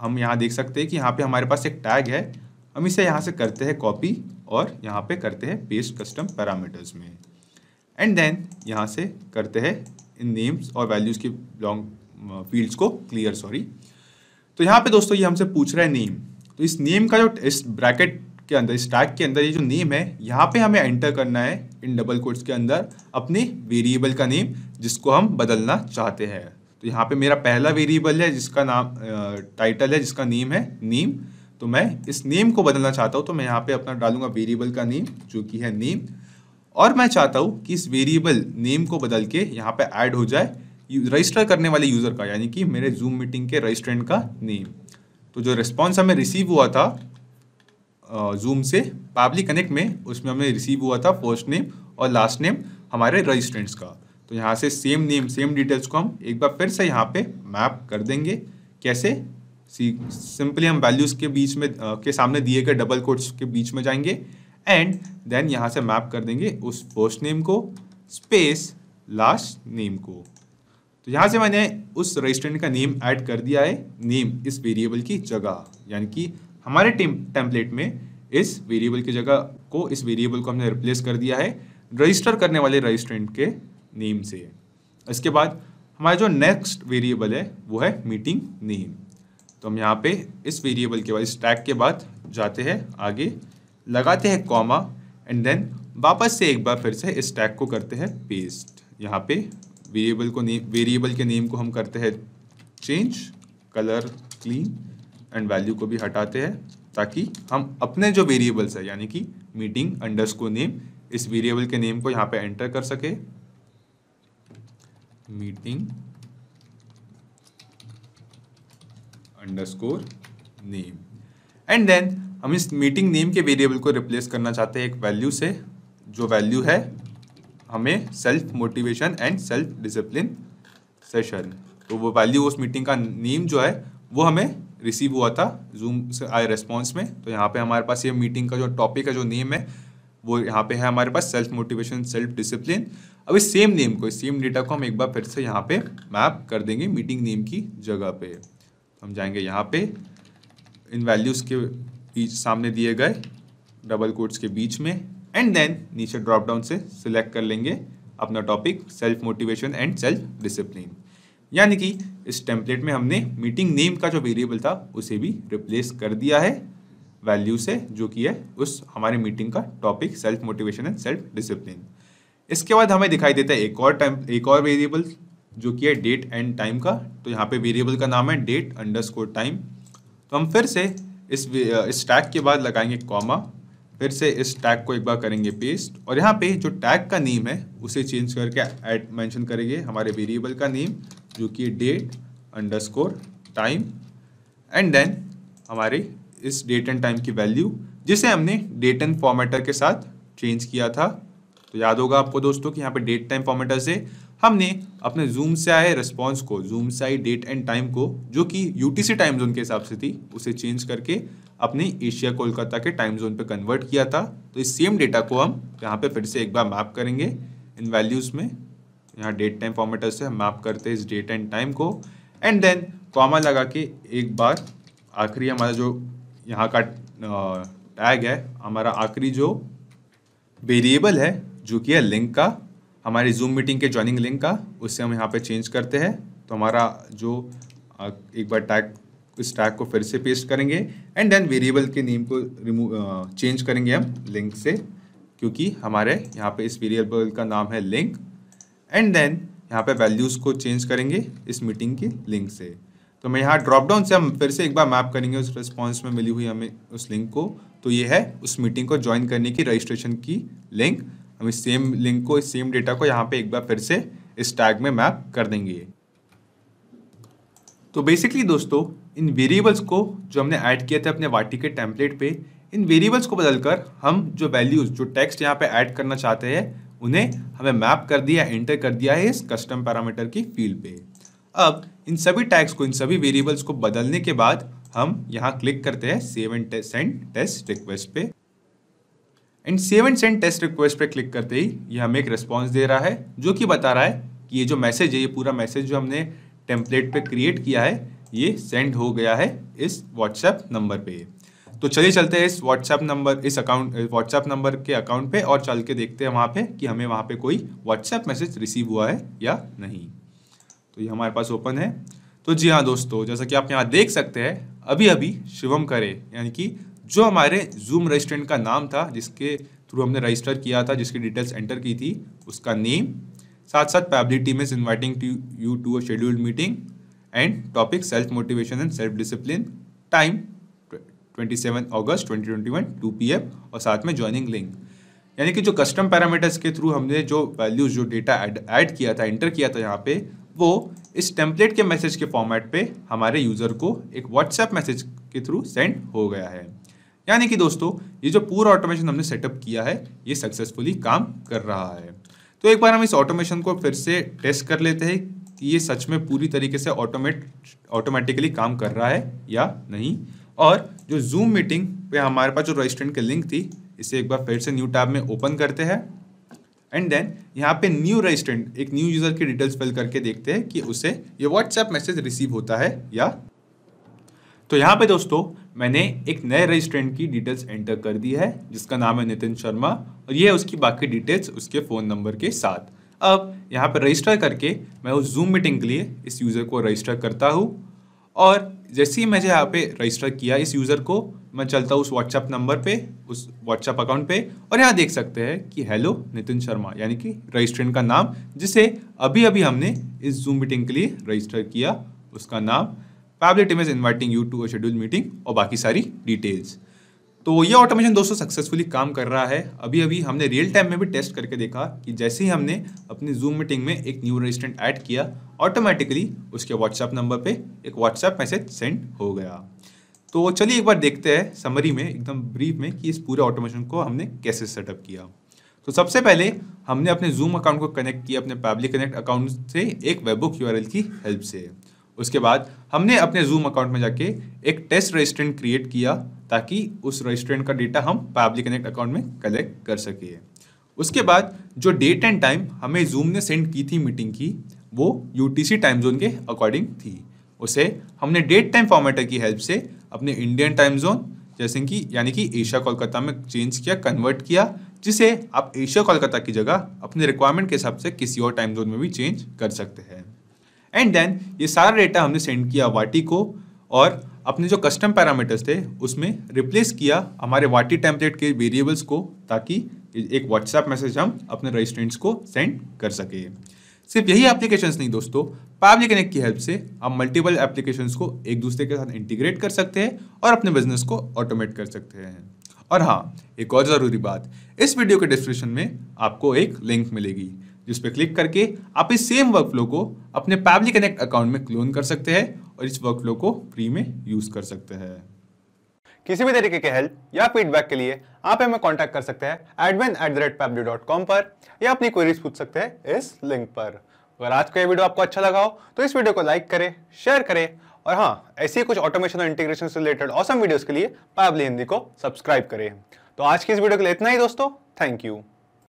हम यहाँ देख सकते हैं कि यहाँ पे हमारे पास एक टैग है हम इसे यहाँ से करते हैं कॉपी और यहाँ पे करते हैं पेस्ट कस्टम पैरामीटर्स में एंड देन यहाँ से करते हैं इन नेम्स और वैल्यूज़ के लॉन्ग फील्ड्स को क्लियर सॉरी तो यहाँ पे दोस्तों ये हमसे पूछ रहा है नेम तो इस नेम का जो इस ब्रैकेट के अंदर स्टैक के अंदर ये जो नेम है यहाँ पे हमें एंटर करना है इन डबल कोट्स के अंदर अपने वेरिएबल का नेम जिसको हम बदलना चाहते हैं तो यहाँ पे मेरा पहला वेरिएबल है जिसका नाम टाइटल है जिसका नेम है नेम तो मैं इस नेम को बदलना चाहता हूँ तो मैं यहाँ पे अपना डालूंगा वेरिएबल का नेम जो कि है नेम और मैं चाहता हूँ कि इस वेरिएबल नेम को बदल के यहाँ पे ऐड हो जाए रजिस्टर करने वाले यूज़र का यानी कि मेरे जूम मीटिंग के रजिस्ट्रेंट का नेम तो जो रिस्पॉन्स हमें रिसीव हुआ था जूम से पब्लिक कनेक्ट में उसमें हमें रिसीव हुआ था फर्स्ट नेम और लास्ट नेम हमारे रजिस्ट्रेंट्स का तो यहाँ से सेम नेम सेम डिटेल्स को हम एक बार फिर से यहाँ पे मैप कर देंगे कैसे सी सिंपली हम वैल्यूज़ के बीच में आ, के सामने दिए गए डबल कोट्स के बीच में जाएंगे एंड देन यहाँ से मैप कर देंगे उस फर्स्ट नेम को स्पेस लास्ट नेम को तो यहाँ से मैंने उस रजिस्ट्रेंट का नेम ऐड कर दिया है नेम इस वेरिएबल की जगह यानी कि हमारे टेम्पलेट में इस वेरिएबल की जगह को इस वेरिएबल को हमने रिप्लेस कर दिया है रजिस्टर करने वाले रजिस्ट्रेंट के नेम से इसके बाद हमारा जो नेक्स्ट वेरिएबल है वो है मीटिंग नेम तो हम यहाँ पे इस वेरिएबल के बाद इस टैग के बाद जाते हैं आगे लगाते हैं कॉमा एंड देन वापस से एक बार फिर से इस टैग को करते हैं पेस्ट यहाँ पे वेरिएबल को नेम वेरिएबल के नेम को हम करते हैं change colour clean and value को भी हटाते हैं ताकि हम अपने जो वेरिएबल्स है यानी कि मीटिंग अंडरस्कोर नेम इस वेरिएबल के नेम को यहाँ पे एंटर कर सके meeting underscore name and then हम इस मीटिंग नेम के वेरिएबल को रिप्लेस करना चाहते हैं एक वैल्यू से जो वैल्यू है हमें self motivation and self discipline session तो वो वैल्यू उस मीटिंग का नेम जो है वो हमें रिसीव हुआ था जूम से आए रेस्पॉन्स में तो यहाँ पे हमारे पास ये मीटिंग का जो टॉपिक का जो नेम है वो यहाँ पे है हमारे पास सेल्फ मोटिवेशन सेल्फ डिसिप्लिन अब इस सेम नेम को इस सेम डेटा को हम एक बार फिर से यहाँ पे मैप कर देंगे मीटिंग नेम की जगह पे तो हम जाएंगे यहाँ पे इन वैल्यूज़ के बीच सामने दिए गए डबल कोड्स के बीच में एंड देन नीचे ड्रॉप डाउन से सिलेक्ट कर लेंगे अपना topic self motivation and self discipline यानी कि इस टेम्पलेट में हमने मीटिंग नेम का जो वेरिएबल था उसे भी रिप्लेस कर दिया है वैल्यू से जो कि है उस हमारे मीटिंग का topic self motivation and self discipline इसके बाद हमें दिखाई देता है एक और टाइम एक और वेरिएबल जो कि है डेट एंड टाइम का तो यहाँ पे वेरिएबल का नाम है डेट अंडरस्कोर टाइम तो हम फिर से इस इस टैग के बाद लगाएंगे कॉमा फिर से इस टैग को एक बार करेंगे पेस्ट और यहाँ पे जो टैग का नेम है उसे चेंज करके एड मैंशन करेंगे हमारे वेरिएबल का नेम जो कि date underscore time and then हमारे इस डेट एंड टाइम की वैल्यू जिसे हमने डेट एंड फॉर्मेटर के साथ चेंज किया था तो याद होगा आपको दोस्तों कि यहाँ पे डेट टाइम फॉर्मेटर से हमने अपने जूम से आए रिस्पॉन्स को जूम से आई डेट एंड टाइम को जो कि यूटीसी टाइम जोन के हिसाब से थी उसे चेंज करके अपने एशिया कोलकाता के टाइम जोन पे कन्वर्ट किया था तो इस सेम डेटा को हम यहाँ पे फिर से एक बार मैप करेंगे इन वैल्यूज़ में यहाँ डेट टाइम फॉर्मेटर से हम मैप करते हैं इस डेट एंड टाइम को एंड देन कॉमा लगा के एक बार आखिरी हमारा जो यहाँ का टैग है हमारा आखिरी जो वेरिएबल है जो कि है लिंक का हमारी जूम मीटिंग के ज्वाइनिंग लिंक का उससे हम यहाँ पे चेंज करते हैं तो हमारा जो एक बार टैग इस टैग को फिर से पेस्ट करेंगे एंड देन वेरिएबल के नेम को रिमूव चेंज करेंगे हम लिंक से क्योंकि हमारे यहाँ पे इस वेरिएबल का नाम है लिंक एंड देन यहाँ पे वैल्यूज़ को चेंज करेंगे इस मीटिंग के लिंक से तो मैं यहाँ ड्रॉप डाउन से हम फिर से एक बार मैप करेंगे उस रिस्पॉन्स में मिली हुई हमें उस लिंक को तो ये है उस मीटिंग को ज्वाइन करने की रजिस्ट्रेशन की लिंक हम इस सेम लिंक को इस सेम डेटा को यहाँ पे एक बार फिर से इस टैग में मैप कर देंगे तो बेसिकली दोस्तों इन वेरिएबल्स को जो हमने ऐड किए थे अपने वाटी के टेम्पलेट पे इन वेरिएबल्स को बदलकर हम जो वैल्यूज़ जो टेक्स्ट यहाँ पे ऐड करना चाहते हैं उन्हें हमें मैप कर दिया एंटर कर दिया है इस कस्टम पैरामीटर की फील्ड पे अब इन सभी टैक्स को इन सभी वेरिएबल्स को बदलने के बाद हम यहाँ क्लिक करते हैं save and send test request पे and save and send test request पे क्लिक करते ही ये हमें एक रिस्पॉन्स दे रहा है जो कि बता रहा है कि ये जो मैसेज है ये पूरा मैसेज जो हमने टेम्पलेट पे क्रिएट किया है ये सेंड हो गया है इस व्हाट्सएप नंबर पे तो चलिए चलते हैं इस व्हाट्सएप नंबर इस अकाउंट व्हाट्सएप नंबर के अकाउंट पे और चल के देखते हैं वहाँ पे कि हमें वहाँ पे कोई व्हाट्सएप मैसेज रिसीव हुआ है या नहीं तो ये हमारे पास ओपन है तो जी हाँ दोस्तों जैसा कि आप यहाँ देख सकते हैं अभी अभी शिवम करे यानी कि जो हमारे जूम रजिस्ट्रेंट का नाम था जिसके थ्रू हमने रजिस्टर किया था जिसकी डिटेल्स एंटर की थी उसका नेम साथ साथ टीम में inviting to you to a scheduled meeting and topic self motivation and self discipline time 27 August 2021 2 PM और साथ में ज्वाइनिंग लिंक यानी कि जो कस्टम पैरामीटर्स के थ्रू हमने जो वैल्यूज जो डेटा ऐड किया था एंटर किया था यहाँ पे वो इस टेम्पलेट के मैसेज के फॉर्मेट पे हमारे यूज़र को एक व्हाट्सएप मैसेज के थ्रू सेंड हो गया है यानी कि दोस्तों ये जो पूरा ऑटोमेशन हमने सेटअप किया है ये सक्सेसफुली काम कर रहा है तो एक बार हम इस ऑटोमेशन को फिर से टेस्ट कर लेते हैं कि ये सच में पूरी तरीके से ऑटोमेट ऑटोमेटिकली काम कर रहा है या नहीं और जो जूम मीटिंग पे हमारे पास जो रजिस्ट्रेंट की लिंक थी इसे एक बार फिर से न्यू टैब में ओपन करते हैं एंड देन यहाँ पे न्यू रजिस्ट्रेंट एक न्यू यूज़र की डिटेल्स फिल करके देखते हैं कि उसे ये व्हाट्सएप मैसेज रिसीव होता है या तो यहाँ पे दोस्तों मैंने एक नए रजिस्ट्रेंट की डिटेल्स एंटर कर दी है जिसका नाम है नितिन शर्मा और ये है उसकी बाकी डिटेल्स उसके फ़ोन नंबर के साथ अब यहाँ पर रजिस्टर करके मैं उस जूम मीटिंग के लिए इस यूज़र को रजिस्टर करता हूँ और जैसे ही मैं यहाँ पे रजिस्टर किया इस यूज़र को मैं चलता हूँ उस व्हाट्सअप नंबर पे उस व्हाट्सअप अकाउंट पे और यहाँ देख सकते हैं कि हेलो नितिन शर्मा यानी कि रजिस्ट्रेंट का नाम जिसे अभी अभी हमने इस जूम मीटिंग के लिए रजिस्टर किया उसका नाम पैबलेट image inviting you to a schedule meeting और बाकी सारी डिटेल्स तो ये ऑटोमेशन दोस्तों सक्सेसफुली काम कर रहा है अभी अभी हमने रियल टाइम में भी टेस्ट करके देखा कि जैसे ही हमने अपनी जूम मीटिंग में एक न्यू रजिस्टेंट ऐड किया ऑटोमेटिकली उसके व्हाट्सएप नंबर पे एक व्हाट्सएप मैसेज सेंड हो गया तो चलिए एक बार देखते हैं समरी में एकदम ब्रीफ में कि इस पूरे ऑटोमेशन को हमने कैसे सेटअप किया तो सबसे पहले हमने अपने जूम अकाउंट को कनेक्ट किया अपने पब्लिक कनेक्ट अकाउंट से एक वेबुक यू की हेल्प से उसके बाद हमने अपने जूम अकाउंट में जाके एक टेस्ट रजिस्ट्रेंट क्रिएट किया ताकि उस रजिस्ट्रेंट का डेटा हम पब्लिक कनेक्ट अकाउंट में कलेक्ट कर सके उसके बाद जो डेट एंड टाइम हमें जूम ने सेंड की थी मीटिंग की वो यू टाइम जोन के अकॉर्डिंग थी उसे हमने डेट टाइम फॉर्मेटर की हेल्प से अपने इंडियन टाइम जोन जैसे कि यानी कि एशिया कोलकाता में चेंज किया कन्वर्ट किया जिसे आप एशिया कोलकाता की जगह अपने रिक्वायरमेंट के हिसाब से किसी और टाइम जोन में भी चेंज कर सकते हैं एंड देन ये सारा डेटा हमने सेंड किया वाटी को और अपने जो कस्टम पैरामीटर्स थे उसमें रिप्लेस किया हमारे वाटी टेम्पलेट के वेरिएबल्स को ताकि एक व्हाट्सएप मैसेज हम अपने रजिस्टेंट्स को सेंड कर सके सिर्फ यही एप्लीकेशंस नहीं दोस्तों पावली कनेक्ट की हेल्प से आप मल्टीपल एप्लीकेशंस को एक दूसरे के साथ इंटीग्रेट कर सकते हैं और अपने बिजनेस को ऑटोमेट कर सकते हैं और हाँ एक और ज़रूरी बात इस वीडियो के डिस्क्रिप्शन में आपको एक लिंक मिलेगी जिस पर क्लिक करके आप इस सेम वर्कफ्लो को अपने पैबली कनेक्ट अकाउंट में क्लोन कर सकते हैं और इस वर्कफ्लो को फ्री में यूज़ कर सकते हैं किसी भी तरीके के हेल्प या फीडबैक के लिए आप हमें कांटेक्ट कर सकते हैं admin at the rate Pabbly dot com पर या अपनी क्वेरीज पूछ सकते हैं इस लिंक पर अगर आज का ये वीडियो आपको अच्छा लगा हो तो इस वीडियो को लाइक करें शेयर करें और हाँ ऐसी कुछ ऑटोमेशन और इंटीग्रेशन से रिलेटेड ऑसम वीडियोस के लिए पैबली हिंदी को सब्सक्राइब करें तो आज की इस वीडियो के लिए इतना ही दोस्तों थैंक यू